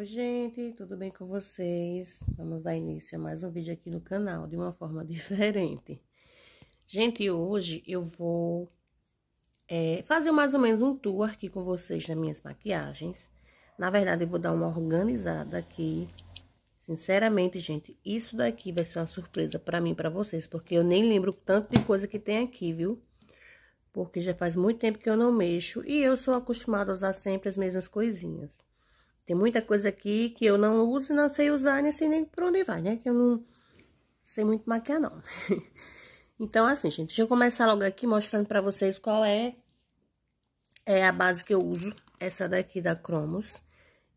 Oi gente, tudo bem com vocês? Vamos dar início a mais um vídeo aqui no canal, de uma forma diferente. Gente, hoje eu vou é, fazer mais ou menos um tour aqui com vocês nas minhas maquiagens. Na verdade, eu vou dar uma organizada aqui. Sinceramente, gente, isso daqui vai ser uma surpresa pra mim e pra vocês, porque eu nem lembro tanto de coisa que tem aqui, viu? Porque já faz muito tempo que eu não mexo e eu sou acostumada a usar sempre as mesmas coisinhas. Tem muita coisa aqui que eu não uso e não sei usar, nem sei nem por onde vai, né? Que eu não sei muito maquiar, não. então, assim, gente, deixa eu começar logo aqui mostrando pra vocês qual é, é a base que eu uso. Essa daqui da Cromos.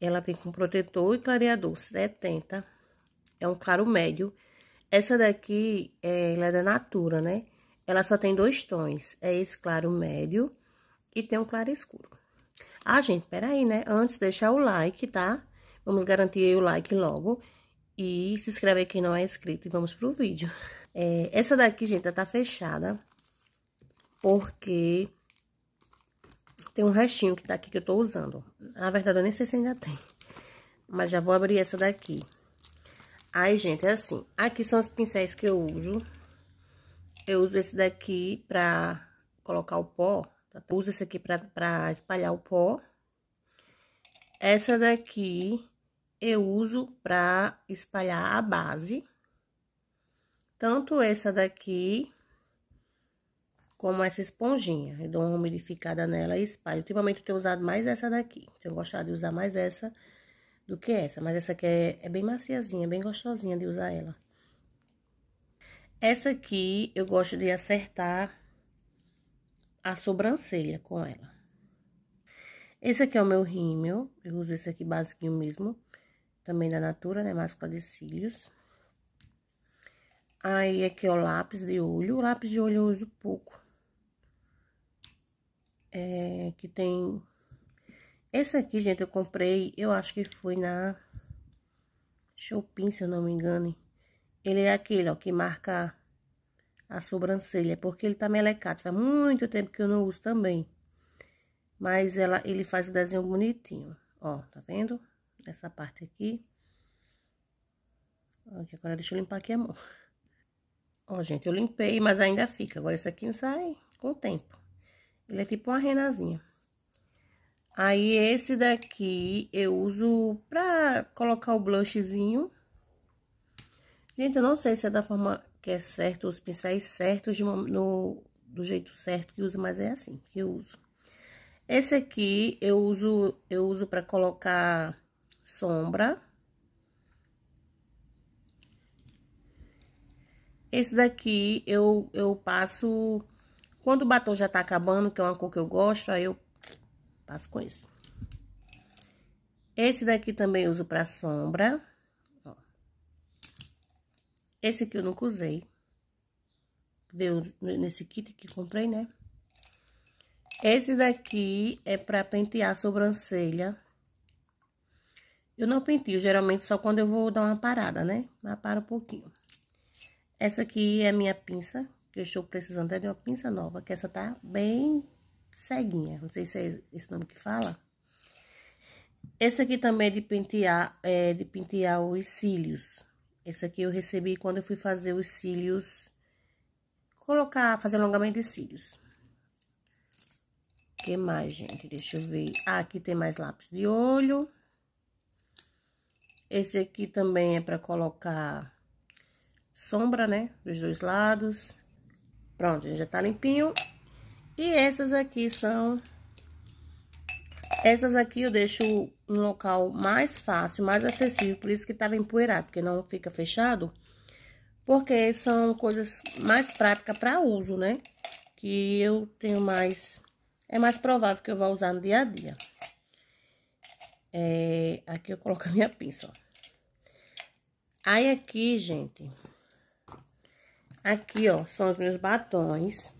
Ela vem com protetor e clareador 70. É um claro médio. Essa daqui, é, ela é da Natura, né? Ela só tem dois tons. É esse claro médio e tem um claro escuro. Ah, gente, peraí, né? Antes, deixar o like, tá? Vamos garantir o like logo. E se inscreve aí quem não é inscrito e vamos pro vídeo. É, essa daqui, gente, tá fechada. Porque tem um restinho que tá aqui que eu tô usando. Na verdade, eu nem sei se ainda tem. Mas já vou abrir essa daqui. Aí, gente, é assim. Aqui são os pincéis que eu uso. Eu uso esse daqui pra colocar o pó Usa esse aqui pra, pra espalhar o pó. Essa daqui eu uso pra espalhar a base. Tanto essa daqui, como essa esponjinha. Eu dou uma umidificada nela e espalho. Ultimamente eu tenho usado mais essa daqui. Eu gostado de usar mais essa do que essa. Mas essa aqui é, é bem maciazinha, bem gostosinha de usar ela. Essa aqui eu gosto de acertar a sobrancelha com ela. Esse aqui é o meu rímel, eu uso esse aqui basiquinho mesmo, também da Natura, né, máscara de cílios. Aí, aqui é o lápis de olho, o lápis de olho eu uso pouco. É, que tem... Esse aqui, gente, eu comprei, eu acho que foi na Shopping, se eu não me engano. Ele é aquele, ó, que marca a sobrancelha, é porque ele tá melecado, faz muito tempo que eu não uso também. Mas ela, ele faz o desenho bonitinho, ó, tá vendo? Essa parte aqui. Aqui agora deixa eu limpar aqui a mão. Ó, gente, eu limpei, mas ainda fica. Agora esse aqui sai com o tempo. Ele é tipo uma renazinha. Aí, esse daqui eu uso pra colocar o blushzinho. Gente, eu não sei se é da forma que é certo, os pincéis certos, uma, no, do jeito certo que usa, mas é assim que eu uso. Esse aqui eu uso, eu uso para colocar sombra. Esse daqui eu, eu passo, quando o batom já tá acabando, que é uma cor que eu gosto, aí eu passo com esse. Esse daqui também uso pra sombra. Esse aqui eu nunca usei. Deu nesse kit que comprei, né? Esse daqui é pra pentear a sobrancelha. Eu não penteio, geralmente só quando eu vou dar uma parada, né? Mas para um pouquinho. Essa aqui é a minha pinça, que eu estou precisando é de uma pinça nova, que essa tá bem ceguinha. Não sei se é esse nome que fala. Esse aqui também é de pentear, é de pentear os cílios. Esse aqui eu recebi quando eu fui fazer os cílios, colocar, fazer alongamento de cílios. O que mais, gente? Deixa eu ver. Ah, aqui tem mais lápis de olho. Esse aqui também é para colocar sombra, né? Dos dois lados. Pronto, já tá limpinho. E essas aqui são essas aqui eu deixo um local mais fácil, mais acessível, por isso que tava empoeirado, porque não fica fechado. Porque são coisas mais práticas para uso, né? Que eu tenho mais... É mais provável que eu vá usar no dia a dia. É, aqui eu coloco a minha pinça, ó. Aí aqui, gente... Aqui, ó, são os meus batons.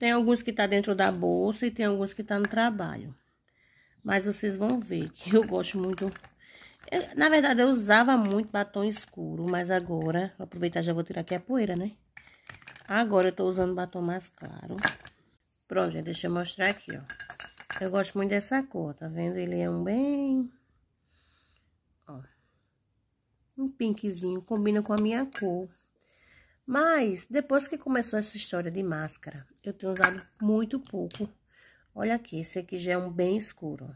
Tem alguns que tá dentro da bolsa e tem alguns que tá no trabalho. Mas vocês vão ver que eu gosto muito. Eu, na verdade, eu usava muito batom escuro, mas agora, aproveitar já vou tirar aqui a poeira, né? Agora eu tô usando batom mais claro. Pronto, gente, deixa eu mostrar aqui, ó. Eu gosto muito dessa cor, tá vendo? Ele é um bem... Ó. Um pinkzinho, combina com a minha cor. Mas, depois que começou essa história de máscara, eu tenho usado muito pouco. Olha aqui, esse aqui já é um bem escuro.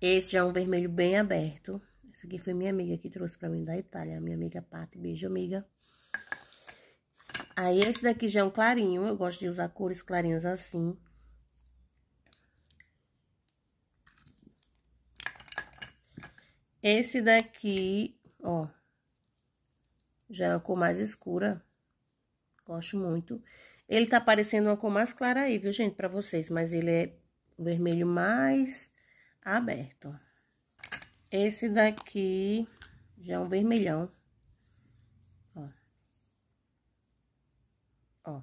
Esse já é um vermelho bem aberto. Esse aqui foi minha amiga que trouxe pra mim da Itália, minha amiga Patti. Beijo, amiga. Aí, esse daqui já é um clarinho. Eu gosto de usar cores clarinhas assim. Esse daqui, ó, já é uma cor mais escura. Gosto muito. Ele tá parecendo uma cor mais clara aí, viu, gente, pra vocês. Mas ele é vermelho mais aberto. Esse daqui já é um vermelhão. Ó. Ó.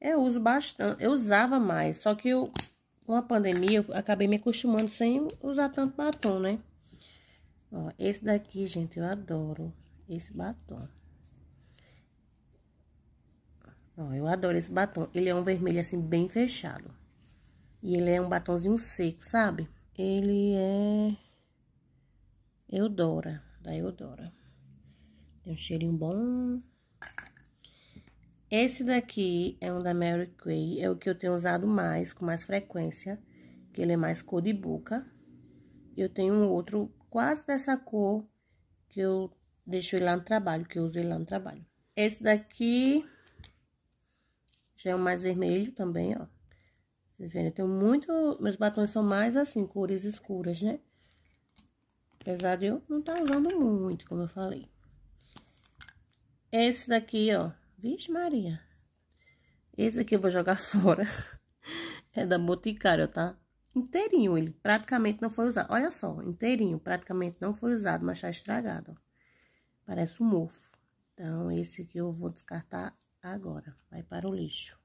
É, eu uso bastante, eu usava mais, só que eu, com a pandemia, eu acabei me acostumando sem usar tanto batom, né? Ó, esse daqui, gente, eu adoro esse batom. Ó, eu adoro esse batom. Ele é um vermelho, assim, bem fechado. E ele é um batonzinho seco, sabe? Ele é... Eudora, da Eudora. Tem um cheirinho bom. Esse daqui é um da Mary Kay. É o que eu tenho usado mais, com mais frequência. Que ele é mais cor de boca. Eu tenho um outro quase dessa cor que eu deixei lá no trabalho, que eu usei lá no trabalho. Esse daqui já é o mais vermelho também, ó. Vocês verem, eu tenho muito... Meus batons são mais assim, cores escuras, né? Apesar de eu não estar tá usando muito, como eu falei. Esse daqui, ó. Vixe Maria. Esse aqui eu vou jogar fora. é da Boticário, tá? Inteirinho ele. Praticamente não foi usado. Olha só, inteirinho. Praticamente não foi usado, mas tá estragado, ó. Parece um mofo. Então, esse aqui eu vou descartar agora. Vai para o lixo.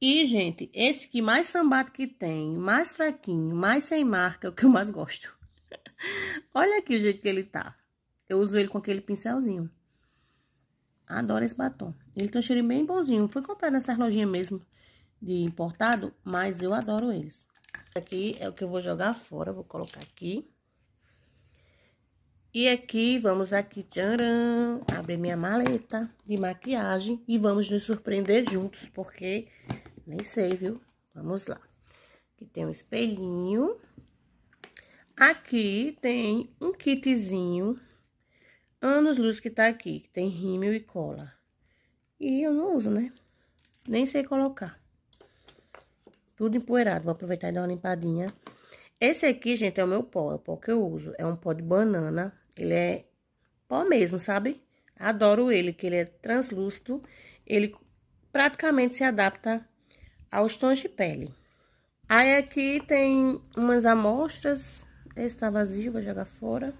E, gente, esse que mais sambado que tem, mais fraquinho, mais sem marca, é o que eu mais gosto. Olha aqui o jeito que ele tá. Eu uso ele com aquele pincelzinho. Adoro esse batom. Ele tem um cheiro bem bonzinho. Foi comprado nessa lojinha mesmo de importado, mas eu adoro eles. Aqui é o que eu vou jogar fora. Vou colocar aqui. E aqui, vamos aqui, tcharam, abrir minha maleta de maquiagem e vamos nos surpreender juntos, porque nem sei, viu? Vamos lá. Aqui tem um espelhinho. Aqui tem um kitzinho, anos luz que tá aqui, que tem rímel e cola. E eu não uso, né? Nem sei colocar. Tudo empoeirado, vou aproveitar e dar uma limpadinha. Esse aqui, gente, é o meu pó, é o pó que eu uso. É um pó de banana ele é pó mesmo, sabe? Adoro ele, que ele é translúcido. Ele praticamente se adapta aos tons de pele. Aí aqui tem umas amostras. Esse tá vazio, vou jogar fora.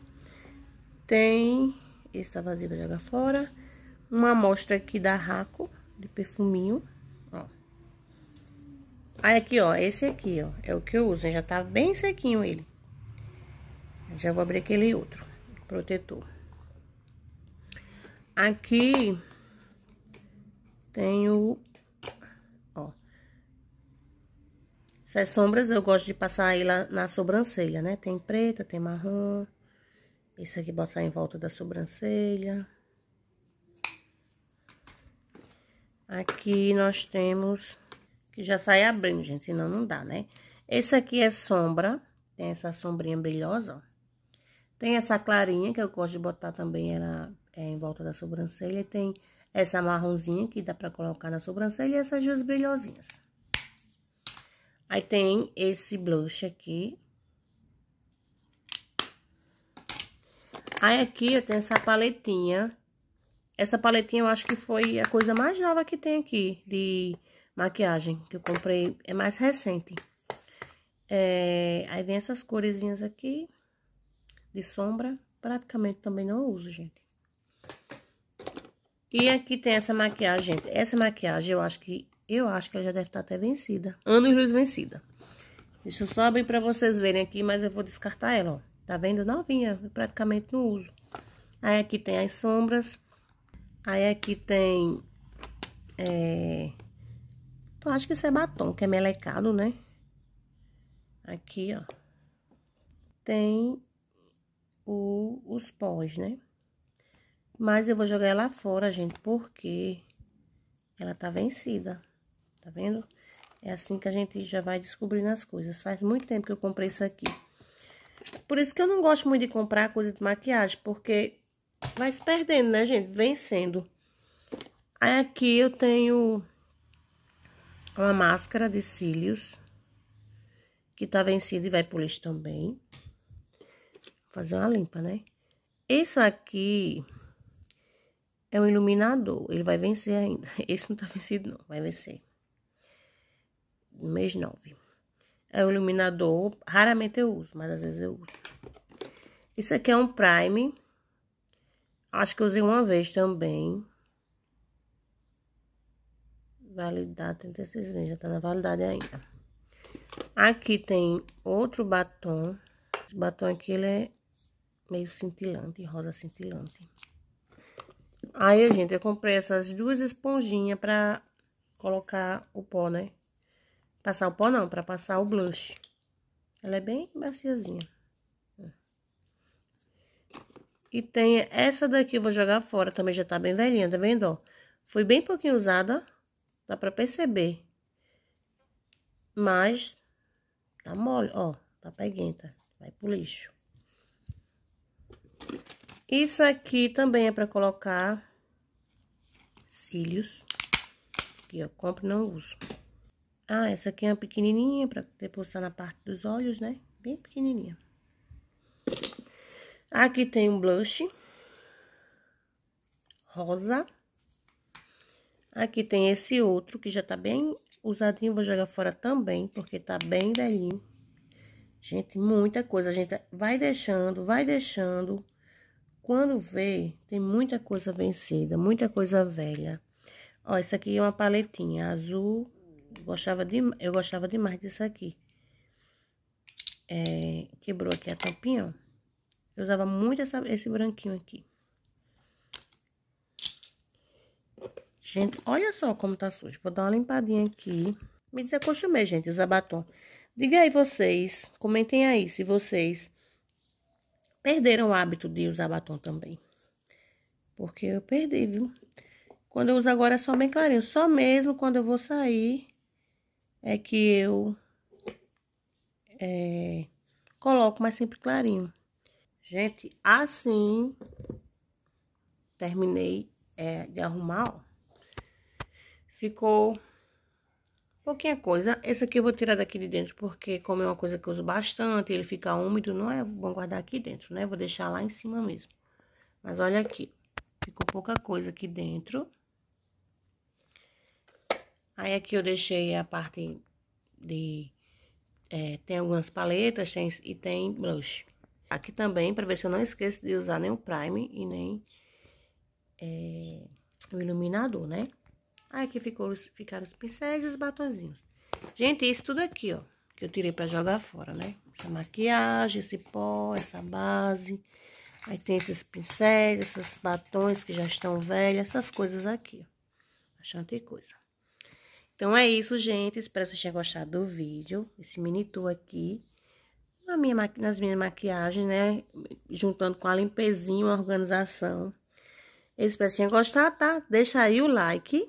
Tem... Esse tá vazio, vou jogar fora. Uma amostra aqui da Raco, de perfuminho, ó. Aí aqui, ó, esse aqui, ó, é o que eu uso. Já tá bem sequinho ele. Já vou abrir aquele outro protetor. Aqui tenho, ó, essas é sombras eu gosto de passar ela na sobrancelha, né? Tem preta, tem marrom, esse aqui botar em volta da sobrancelha. Aqui nós temos, que já sai abrindo, gente, senão não dá, né? Esse aqui é sombra, tem essa sombrinha brilhosa, ó. Tem essa clarinha que eu gosto de botar também ela é, em volta da sobrancelha. E tem essa marronzinha que dá pra colocar na sobrancelha e essas duas brilhosinhas. Aí tem esse blush aqui. Aí aqui eu tenho essa paletinha. Essa paletinha eu acho que foi a coisa mais nova que tem aqui de maquiagem. Que eu comprei, é mais recente. É, aí vem essas coresinhas aqui de sombra, praticamente também não uso, gente. E aqui tem essa maquiagem, gente. Essa maquiagem eu acho que eu acho que ela já deve estar tá até vencida. Anos luz vencida. Deixa eu só abrir pra vocês verem aqui, mas eu vou descartar ela, ó. Tá vendo? Novinha, praticamente não uso. Aí aqui tem as sombras. Aí aqui tem... É... Eu acho que isso é batom, que é melecado, né? Aqui, ó. Tem o, os pós, né? Mas eu vou jogar ela fora, gente, porque ela tá vencida, tá vendo? É assim que a gente já vai descobrindo as coisas. Faz muito tempo que eu comprei isso aqui. Por isso que eu não gosto muito de comprar coisa de maquiagem, porque vai se perdendo, né, gente? Vencendo. Aí aqui eu tenho uma máscara de cílios, que tá vencida e vai por isso também fazer uma limpa, né? Esse aqui é um iluminador. Ele vai vencer ainda. Esse não tá vencido, não. Vai vencer. Mês 9. É um iluminador. Raramente eu uso, mas às vezes eu uso. Isso aqui é um prime. Acho que eu usei uma vez também. Validade 36 meses. Já tá na validade ainda. Aqui tem outro batom. Esse batom aqui, ele é meio cintilante, rosa cintilante. Aí, gente, eu comprei essas duas esponjinhas pra colocar o pó, né? Passar o pó não, pra passar o blush. Ela é bem maciazinha. E tem essa daqui, eu vou jogar fora, também já tá bem velhinha, tá vendo, ó? Foi bem pouquinho usada, dá pra perceber. Mas, tá mole, ó, tá peguenta, vai pro lixo. Isso aqui também é para colocar cílios. Que eu compro e não uso. Ah, essa aqui é uma pequenininha para depositar na parte dos olhos, né? Bem pequenininha. Aqui tem um blush. Rosa. Aqui tem esse outro que já tá bem usadinho. Vou jogar fora também, porque tá bem velhinho. Gente, muita coisa. A gente vai deixando, vai deixando. Quando vê, tem muita coisa vencida, muita coisa velha. Ó, isso aqui é uma paletinha azul. Gostava de, eu gostava demais disso aqui. É, quebrou aqui a tampinha, ó. Eu usava muito essa, esse branquinho aqui. Gente, olha só como tá sujo. Vou dar uma limpadinha aqui. Me desacostumei, gente, usar batom. Diga aí vocês, comentem aí se vocês perderam o hábito de usar batom também. Porque eu perdi, viu? Quando eu uso agora é só bem clarinho. Só mesmo quando eu vou sair é que eu é, coloco, mais sempre clarinho. Gente, assim terminei é, de arrumar, ó. Ficou Pouquinha coisa. Esse aqui eu vou tirar daqui de dentro, porque como é uma coisa que eu uso bastante, ele fica úmido, não é bom guardar aqui dentro, né? Vou deixar lá em cima mesmo. Mas olha aqui, ficou pouca coisa aqui dentro. Aí aqui eu deixei a parte de... É, tem algumas paletas tem, e tem blush. Aqui também, pra ver se eu não esqueço de usar nem o prime e nem é, o iluminador, né? Aí que ficou, ficaram os pincéis e os batonzinhos. Gente, isso tudo aqui, ó, que eu tirei pra jogar fora, né? Essa maquiagem, esse pó, essa base. Aí tem esses pincéis, esses batons que já estão velhos, essas coisas aqui, ó. Bastante coisa. Então é isso, gente. Espero que vocês tenham gostado do vídeo. Esse mini tour aqui. Na minha, nas minhas maquiagens, né? Juntando com a limpezinha, uma organização. espero que vocês tenham gostado, tá? Deixa aí o like.